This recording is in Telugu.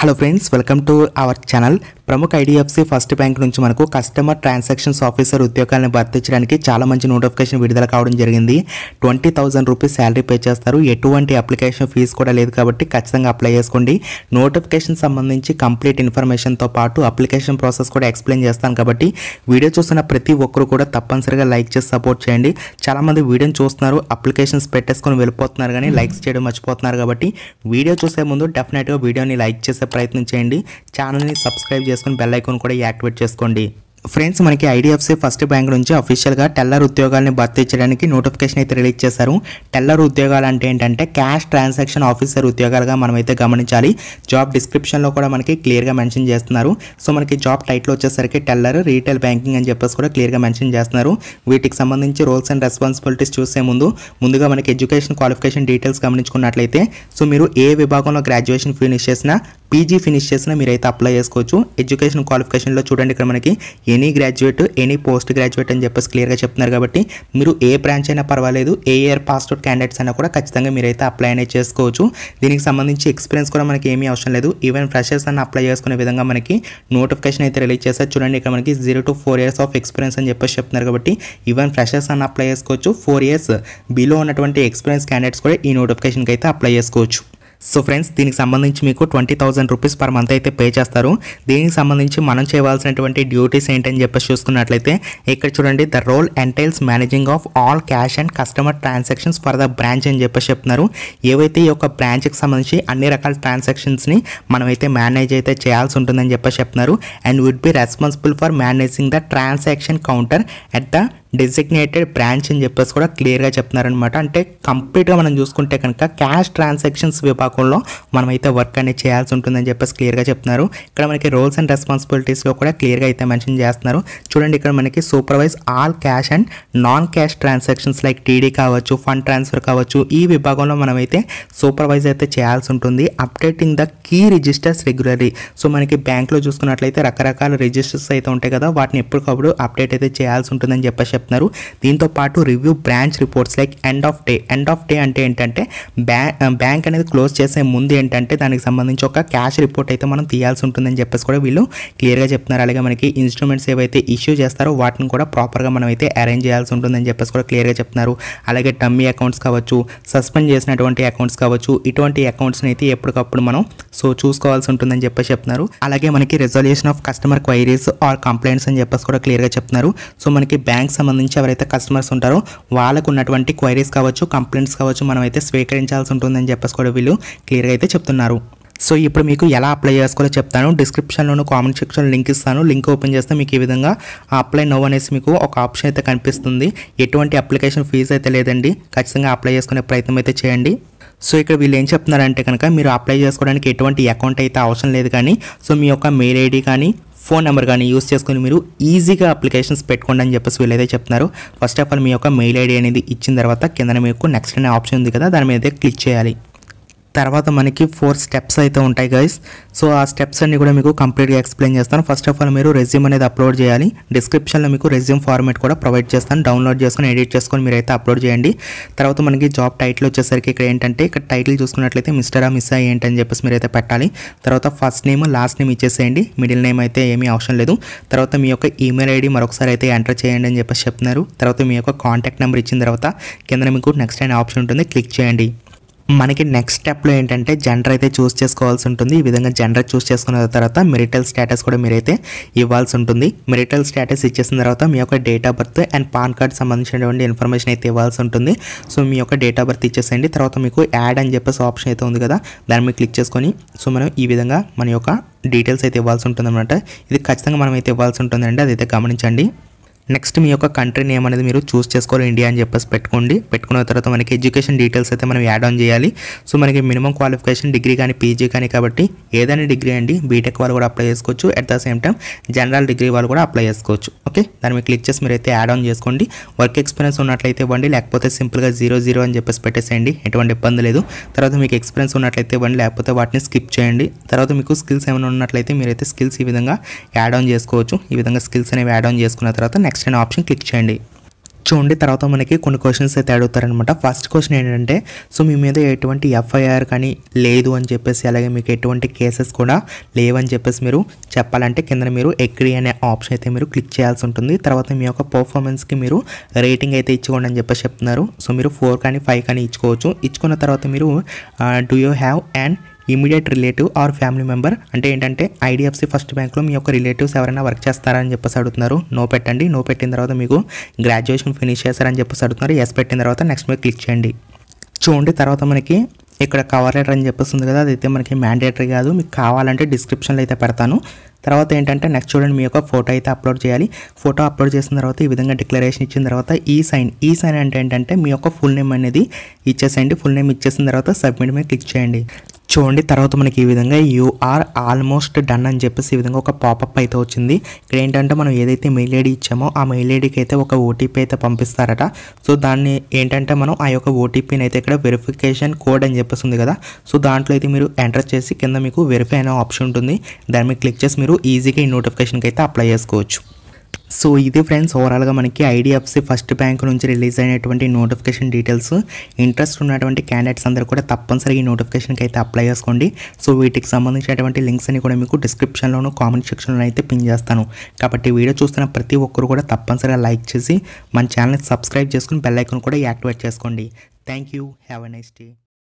hello friends welcome to our channel ప్రముఖ ఐడిఎఫ్సి ఫస్ట్ బ్యాంక్ నుంచి మనకు కస్టమర్ ట్రాన్సాక్షన్స్ ఆఫీసర్ ఉద్యోగాలను భర్తించడానికి చాలా మంచి నోటిఫికేషన్ విడుదల కావడం జరిగింది twenty thousand rupees salary pay చేస్తారు ఎటువంటి అప్లికేషన్ ఫీజు కూడా లేదు కాబట్టి ఖచ్చితంగా అప్లై చేసుకోండి నోటిఫికేషన్ సంబంధించి కంప్లీట్ ఇన్ఫర్మేషన్తో పాటు అప్లికేషన్ ప్రాసెస్ కూడా ఎక్స్ప్లెయిన్ చేస్తాను కాబట్టి వీడియో చూస్తున్న ప్రతి ఒక్కరు కూడా తప్పనిసరిగా లైక్ చేసి సపోర్ట్ చేయండి చాలామంది వీడియోని చూస్తున్నారు అప్లికేషన్స్ పెట్టేసుకొని వెళ్ళిపోతున్నారు కానీ లైక్స్ చేయడం మర్చిపోతున్నారు కాబట్టి వీడియో చూసే ముందు డెఫినెట్గా వీడియోని లైక్ చేసే ప్రయత్నం చేయండి ఛానల్ని సబ్స్క్రైబ్ చేసుకుని బెల్ ఐకాన్ కూడా యాక్టివేట్ చేసుకోండి ఫ్రెండ్స్ మనకి ఐడిఎఫ్సి ఫస్ట్ బ్యాంక్ నుంచి అఫీషియల్గా టెల్లర్ ఉద్యోగాలని భర్తీ చేయడానికి నోటిఫికేషన్ అయితే రిలీజ్ చేశారు టెల్లర్ ఉద్యోగాలు అంటే ఏంటంటే క్యాష్ ట్రాన్సాక్షన్ ఆఫీసర్ ఉద్యోగాలుగా మనమైతే గమనించాలి జాబ్ డిస్క్రిప్షన్లో కూడా మనకి క్లియర్గా మెన్షన్ చేస్తున్నారు సో మనకి జాబ్ టైటిల్ వచ్చేసరికి టెల్లర్ రీటైల్ బ్యాంకింగ్ అని చెప్పేసి కూడా క్లియర్గా మెన్షన్ చేస్తున్నారు వీటికి సంబంధించి రోల్స్ అండ్ రెస్పాన్సిబిలిటీస్ చూసే ముందు ముందుగా మనకి ఎడ్యుకేషన్ క్వాలిఫికేషన్ డీటెయిల్స్ గమనించుకున్నట్లయితే సో మీరు ఏ విభాగంలో గ్రాడ్యుయేషన్ ఫినిష్ చేసినా పీజీ ఫినిష్ చేసినా మీరైతే అప్లై చేసుకోవచ్చు ఎడ్యుకేషన్ క్వాలిఫికేషన్లో చూడండి ఇక్కడ మనకి any graduate any post graduate అని చెప్పేసి క్లియర్గా చెప్తున్నారు కాబట్టి మీరు ఏ బ్రాంచ్ అయినా పర్వాలేదు ఏ ఇయర్ పాస్డ్ అవుట్ క్యాండిడేట్స్ అయినా కూడా ఖచ్చితంగా మీరైతే అప్లై అనేది చేసుకోవచ్చు దీనికి సంబంధించి ఎక్స్పీరియన్స్ కూడా మనకి ఏమీ అవసరం లేదు ఈవెన్ ఫ్రెషర్స్ అని అప్లై చేసుకునే విధంగా మనకి నోటిఫికేషన్ అయితే రిలీజ్ చేస్తారు చూడండి ఇక్కడ మనకి zero to four years of experience అని చెప్పేసి చెప్తున్నారు కాబట్టి ఈవెన్ ఫ్రెషర్స్ అని అప్లై చేసుకోవచ్చు ఫోర్ ఇయర్స్ బిలో ఉన్నటువంటి ఎక్స్పీరియన్స్ క్యాండిడేట్స్ కూడా ఈ నోటిఫికేషన్కి అయితే అప్లై చేసుకోవచ్చు సో ఫ్రెండ్స్ దీనికి సంబంధించి మీకు twenty thousand rupees per month అయితే పే చేస్తారు దీనికి సంబంధించి మనం చేయవలసినటువంటి డ్యూటీస్ ఏంటని చెప్పేసి చూసుకున్నట్లయితే ఇక్కడ చూడండి the role entails managing of all cash and customer transactions for the branch అని చెప్పేసి చెప్తున్నారు ఏవైతే ఈ యొక్క బ్రాంచ్కి సంబంధించి అన్ని రకాల ట్రాన్సాక్షన్స్ని మనమైతే మేనేజ్ అయితే చేయాల్సి ఉంటుందని చెప్పేసి చెప్తున్నారు and would be responsible for managing the transaction counter at the designated branch అని చెప్పేసి కూడా క్లియర్గా చెప్తున్నారనమాట అంటే కంప్లీట్గా మనం చూసుకుంటే కనుక క్యాష్ ట్రాన్సాక్షన్స్ విభాగంలో మనమైతే వర్క్ అనేది చేయాల్సి ఉంటుందని చెప్పేసి క్లియర్గా చెప్తున్నారు ఇక్కడ మనకి రోల్స్ అండ్ రెస్పాన్సిబిలిటీస్లో కూడా క్లియర్గా అయితే మెన్షన్ చేస్తున్నారు చూడండి ఇక్కడ మనకి supervise all cash and non cash transactions like TD కావచ్చు ఫండ్ ట్రాన్స్ఫర్ కావచ్చు ఈ విభాగంలో మనమైతే సూపర్వైజ్ అయితే చేయాల్సి ఉంటుంది updating the key registers regularly so మనకి బ్యాంక్లో చూసుకున్నట్లయితే రకరకాల రిజిస్టర్స్ అయితే ఉంటాయి కదా వాటిని ఎప్పటికప్పుడు అప్డేట్ అయితే చేయాల్సి ఉంటుందని చెప్పేసి చెప్తున్నారు దీంతో పాటు review branch reports like end of day end of day అంటే ఏంటంటే బ్యాంక్ అనేది క్లోజ్ చేసే ముందు ఏంటంటే దానికి సంబంధించి ఒక క్యాష్ రిపోర్ట్ అయితే మనం తీయాల్సి ఉంటుందని చెప్పేసి కూడా వీళ్ళు క్లియర్గా చెప్తున్నారు అలాగే మనకి ఇన్స్ట్రుమెంట్స్ ఏవైతే ఇష్యూ చేస్తారో వాటిని కూడా ప్రాపర్గా మనం అయితే అరేంజ్ చేయాల్సి ఉంటుందని చెప్పేసి కూడా క్లియర్గా చెప్తున్నారు అలాగే డమ్మీ అకౌంట్స్ కావచ్చు సస్పెండ్ చేసినటువంటి అకౌంట్స్ కావచ్చు ఇటువంటి అకౌంట్స్ని అయితే ఎప్పటికప్పుడు మనం సో చూసుకోవాల్సి ఉంటుందని చెప్పేసి చెప్తున్నారు అలాగే మనకి resolution of customer queries or complaints అని చెప్పేసి కూడా క్లియర్గా చెప్తున్నారు సో మనకి బ్యాంక్ సంబంధించి సంబంధించి ఎవరైతే కస్టమర్స్ ఉంటారో వాళ్ళకు ఉన్నటువంటి క్వైరీస్ కావచ్చు కంప్లైంట్స్ కావచ్చు మనం అయితే స్వీకరించాల్సి ఉంటుందని చెప్పేసి కూడా వీళ్ళు క్లియర్గా అయితే చెప్తున్నారు సో ఇప్పుడు మీకు ఎలా అప్లై చేసుకోవాలో చెప్తాను డిస్క్రిప్షన్లోను కామెంట్ సెక్షన్ లింక్ ఇస్తాను లింక్ ఓపెన్ చేస్తే మీకు ఈ విధంగా అప్లై నో అనేసి మీకు ఒక ఆప్షన్ అయితే కనిపిస్తుంది ఎటువంటి అప్లికేషన్ ఫీజు అయితే లేదండి ఖచ్చితంగా అప్లై చేసుకునే ప్రయత్నం అయితే చేయండి సో ఇక్కడ వీళ్ళు ఏం చెప్తున్నారంటే కనుక మీరు అప్లై చేసుకోవడానికి ఎటువంటి అకౌంట్ అయితే అవసరం లేదు కానీ సో మీ యొక్క మెయిల్ ఐడి కానీ ఫోన్ నెంబర్ కానీ యూస్ చేసుకొని మీరు ఈజీగా అప్లికేషన్స్ పెట్టుకోండి అని చెప్పేసి వీళ్ళైతే చెప్తున్నారు ఫస్ట్ ఆఫ్ ఆల్ మీ యొక్క మెయిల్ ఐడి అనేది ఇచ్చిన తర్వాత కింద మీకు నెక్స్ట్ అనే ఆప్షన్ ఉంది కదా దాని మీద క్లిక్ చేయాలి తర్వాత మనకి ఫోర్ స్టెప్స్ అయితే ఉంటాయి గైస్ సో ఆ స్టెప్స్ అన్ని కూడా మీకు కంప్లీట్గా ఎక్స్ప్లెయిన్ చేస్తాను ఫస్ట్ ఆఫ్ ఆల్ మీరు రెజ్యూమ్ అనేది అప్లోడ్ చేయాలి డిస్క్రిప్షన్లో మీకు రెజ్యూమ్ ఫార్మేట్ కూడా ప్రొవైడ్ చేస్తాను డౌన్లోడ్ చేసుకొని ఎడిట్ చేసుకొని మీరు అయితే అప్లోడ్ చేయండి తర్వాత మనకి జాబ్ టైటిల్ వచ్చేసరికి ఇక్కడ ఏంటంటే ఇక్కడ టైటిల్ చూసుకున్నట్లయితే మిస్టర్ ఆ మిస్ అయ్యి ఏంటని చెప్పేసి అయితే పెట్టాలి తర్వాత ఫస్ట్ నేమ్ లాస్ట్ నేమ్ ఇచ్చేసేయండి మిడిల్ నేమ్ అయితే ఏమీ అవసరం లేదు తర్వాత మీ యొక్క ఈమెయిల్ ఐడి మరొకసారి అయితే ఎంటర్ చేయండి అని చెప్పేసి చెప్తున్నారు తర్వాత మీ యొక్క కాంటాక్ట్ నెంబర్ ఇచ్చిన తర్వాత కింద మీకు నెక్స్ట్ అండ్ ఆప్షన్ ఉంటుంది క్లిక్ చేయండి మనకి నెక్స్ట్ స్టెప్లో ఏంటంటే జెండర్ అయితే చూస్ చేసుకోవాల్సి ఉంటుంది ఈ విధంగా జెండర్ చూస్ చేసుకున్న తర్వాత మెరిటల్ స్టేటస్ కూడా మీరైతే ఇవ్వాల్సి ఉంటుంది మెరిటల్ స్టేటస్ ఇచ్చేసిన తర్వాత మీ యొక్క date of birth and PAN card సంబంధించినటువంటి ఇన్ఫర్మేషన్ అయితే ఇవ్వాల్సి ఉంటుంది సో మీ యొక్క డేట్ ఆఫ్ బర్త్ ఇచ్చేసేయండి తర్వాత మీకు యాడ్ అని చెప్పేసి ఆప్షన్ అయితే ఉంది కదా దాన్ని మీరు క్లిక్ చేసుకొని సో మనం ఈ విధంగా మన యొక్క డీటెయిల్స్ అయితే ఇవ్వాల్సి అనమాట ఇది ఖచ్చితంగా మనం అయితే ఇవ్వాల్సి ఉంటుందండి అదైతే గమనించండి నెక్స్ట్ మీ యొక్క కంట్రీ నేమ్ అనేది మీరు చూస్ చేసుకోవాలి ఇండియా అని చెప్పేసి పెట్టుకోండి పెట్టుకున్న తర్వాత మనకి ఎడ్యుకేషన్ డీటెయిల్స్ అయితే మనం యాడ్ ఆన్ చేయాలి సో మనకి మినిమం క్వాలిఫికేషన్ డిగ్రీ కానీ పీజీ కానీ కాబట్టి ఏదైనా డిగ్రీ అండి బీటెక్ వాళ్ళు కూడా అప్లై చేసుకోవచ్చు at the same time general degree వాళ్ళు కూడా అప్లై చేసుకోవచ్చు ఓకే దాని మీద క్లిక్ చేసి మీరైతే యాడ్ ఆన్ చేసుకోండి వర్క్ ఎక్స్పీరియన్స్ ఉన్నట్లయితే ఇవ్వండి లేకపోతే సింపుల్గా జీరో జీరో అని చెప్పేసి పెట్టేసేయండి ఎటువంటి ఇబ్బంది లేదు తర్వాత మీకు ఎక్స్పీరియన్స్ ఉన్నట్లయితే ఇవ్వండి లేకపోతే వాటిని స్కిప్ చేయండి తర్వాత మీకు స్కిల్స్ ఏమైనా ఉన్నట్లయితే మీరైతే స్కిల్స్ ఈ విధంగా యాడ్ ఆన్ చేసుకోవచ్చు ఈ విధంగా స్కిల్స్ అనేవి యాడ్ ఆన్ చేసుకున్న తర్వాత నెక్స్ట్ నెక్స్ట్ అనే ఆప్షన్ క్లిక్ చేయండి చూడండి తర్వాత మనకి కొన్ని క్వశ్చన్స్ అయితే అడుగుతారనమాట ఫస్ట్ క్వశ్చన్ ఏంటంటే సో మీ మీద ఎటువంటి ఎఫ్ఐఆర్ కానీ లేదు అని చెప్పేసి అలాగే మీకు ఎటువంటి కేసెస్ కూడా లేవని చెప్పేసి మీరు చెప్పాలంటే కింద మీరు ఎగ్రీ అనే ఆప్షన్ అయితే మీరు క్లిక్ చేయాల్సి ఉంటుంది తర్వాత మీ యొక్క పర్ఫార్మెన్స్కి మీరు రేటింగ్ అయితే ఇచ్చుకోండి అని చెప్పేసి చెప్తున్నారు సో మీరు ఫోర్ కానీ ఫైవ్ కానీ ఇచ్చుకోవచ్చు ఇచ్చుకున్న తర్వాత మీరు do you have and immediate relative or family member అంటే ఏంటంటే ఐడిఎఫ్సి ఫస్ట్ బ్యాంక్లో మీ యొక్క రిలేటివ్స్ ఎవరైనా వర్క్ చేస్తారని చెప్పేసి అడుగుతున్నారు నో పెట్టండి నో పెట్టిన తర్వాత మీకు గ్రాడ్యుయేషన్ ఫినిష్ చేస్తారని చెప్పేసి అడుగుతున్నారు ఎస్ పెట్టిన తర్వాత నెక్స్ట్ మీకు క్లిక్ చేయండి చూడండి తర్వాత మనకి ఇక్కడ కవర్ లెటర్ అని చెప్పేసి ఉంది కదా అదైతే మనకి మ్యాండేటరీ కాదు మీకు కావాలంటే డిస్క్రిప్షన్లో అయితే పెడతాను తర్వాత ఏంటంటే నెక్స్ట్ చూడండి మీ యొక్క ఫోటో అయితే అప్లోడ్ చేయాలి ఫోటో అప్లోడ్ చేసిన తర్వాత ఈ విధంగా డిక్లరేషన్ ఇచ్చిన తర్వాత ఈ సైన్ ఈ సైన్ అంటే ఏంటంటే మీ యొక్క ఫుల్ నేమ్ అనేది ఇచ్చేసేయండి ఫుల్ నేమ్ ఇచ్చేసిన తర్వాత సబ్మిట్ మీద క్లిక్ చేయండి చూడండి తర్వాత మనకి ఈ విధంగా యూఆర్ ఆల్మోస్ట్ డన్ అని చెప్పేసి ఈ విధంగా ఒక పాపప్ అయితే వచ్చింది ఇక్కడ ఏంటంటే మనం ఏదైతే మెయిల్ ఐడి ఇచ్చామో ఆ మెయిల్ ఐడికి అయితే ఒక ఓటీపీ అయితే పంపిస్తారట సో దాన్ని ఏంటంటే మనం ఆ యొక్క ఓటీపీని అయితే ఇక్కడ వెరిఫికేషన్ కోడ్ అని చెప్పేసి ఉంది కదా సో దాంట్లో అయితే మీరు ఎంటర్ చేసి కింద మీకు వెరిఫై అనే ఆప్షన్ ఉంటుంది దాన్ని క్లిక్ చేసి మీరు ఈజీగా ఈ నోటిఫికేషన్కి అయితే అప్లై చేసుకోవచ్చు సో ఇది ఫ్రెండ్స్ ఓవరాల్గా మనకి ఐడిఎఫ్సి ఫస్ట్ బ్యాంక్ నుంచి రిలీజ్ అయినటువంటి నోటిఫికేషన్ డీటెయిల్స్ ఇంట్రెస్ట్ ఉన్నటువంటి క్యాండిడేట్స్ అందరూ కూడా తప్పనిసరి ఈ నోటిఫికేషన్కి అయితే అప్లై చేసుకోండి సో వీటికి సంబంధించినటువంటి లింక్స్ అన్ని కూడా మీకు డిస్క్రిప్షన్లోను కామెంట్ సెక్షన్లో అయితే పిన్ చేస్తాను కాబట్టి వీడియో చూస్తున్న ప్రతి ఒక్కరు కూడా తప్పనిసరిగా లైక్ చేసి మన ఛానల్ని సబ్స్క్రైబ్ చేసుకుని బెల్ ఐకన్ కూడా యాక్టివేట్ చేసుకోండి thank you have a nice day